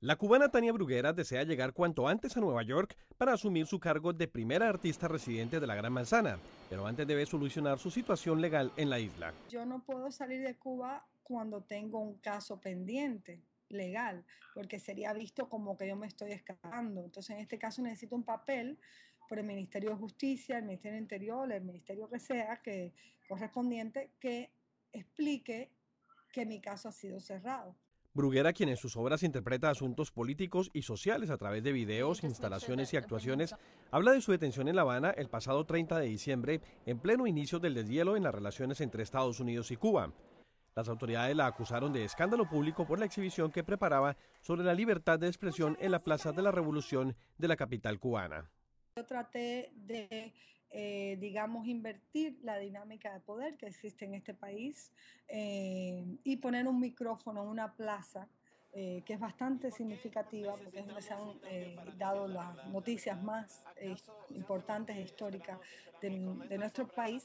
La cubana Tania Bruguera desea llegar cuanto antes a Nueva York para asumir su cargo de primera artista residente de la Gran Manzana, pero antes debe solucionar su situación legal en la isla. Yo no puedo salir de Cuba cuando tengo un caso pendiente legal, porque sería visto como que yo me estoy escapando. Entonces, en este caso necesito un papel por el Ministerio de Justicia, el Ministerio Interior, el ministerio que sea que correspondiente que explique que mi caso ha sido cerrado. Bruguera, quien en sus obras interpreta asuntos políticos y sociales a través de videos, instalaciones y actuaciones, habla de su detención en La Habana el pasado 30 de diciembre, en pleno inicio del deshielo en las relaciones entre Estados Unidos y Cuba. Las autoridades la acusaron de escándalo público por la exhibición que preparaba sobre la libertad de expresión en la Plaza de la Revolución de la capital cubana. de eh, digamos, invertir la dinámica de poder que existe en este país eh, y poner un micrófono en una plaza eh, que es bastante significativa porque es donde se han dado las noticias más importantes e históricas de, de, nuestro país,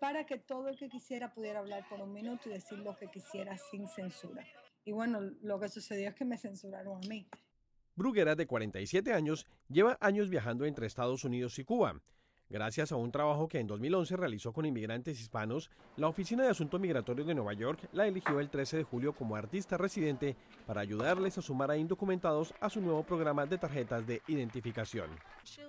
para que todo el que quisiera pudiera hablar por un minuto y decir lo que quisiera sin censura. Y bueno, lo que sucedió es que me censuraron a mí. Bruguera, de 47 años, lleva años viajando entre Estados Unidos y Cuba. Gracias a un trabajo que en 2011 realizó con inmigrantes hispanos, la Oficina de Asuntos Migratorios de Nueva York la eligió el 13 de julio como artista residente para ayudarles a sumar a indocumentados a su nuevo programa de tarjetas de identificación.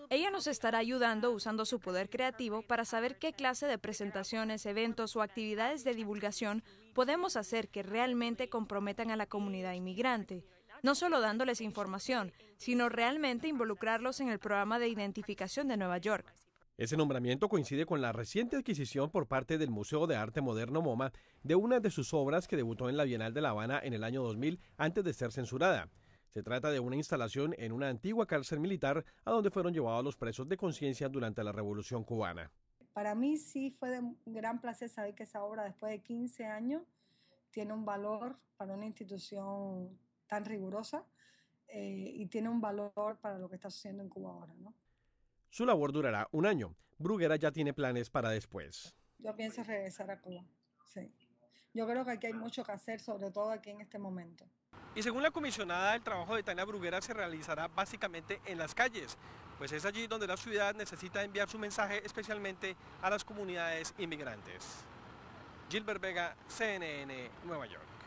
Ella nos estará ayudando usando su poder creativo para saber qué clase de presentaciones, eventos o actividades de divulgación podemos hacer que realmente comprometan a la comunidad inmigrante no solo dándoles información, sino realmente involucrarlos en el programa de identificación de Nueva York. Ese nombramiento coincide con la reciente adquisición por parte del Museo de Arte Moderno MoMA de una de sus obras que debutó en la Bienal de La Habana en el año 2000 antes de ser censurada. Se trata de una instalación en una antigua cárcel militar a donde fueron llevados los presos de conciencia durante la Revolución cubana. Para mí sí fue de gran placer saber que esa obra después de 15 años tiene un valor para una institución tan rigurosa eh, y tiene un valor para lo que está sucediendo en Cuba ahora. ¿no? Su labor durará un año. Bruguera ya tiene planes para después. Yo pienso regresar a Cuba, sí. Yo creo que aquí hay mucho que hacer, sobre todo aquí en este momento. Y según la comisionada, el trabajo de Tania Bruguera se realizará básicamente en las calles, pues es allí donde la ciudad necesita enviar su mensaje especialmente a las comunidades inmigrantes. Gilbert Vega, CNN, Nueva York.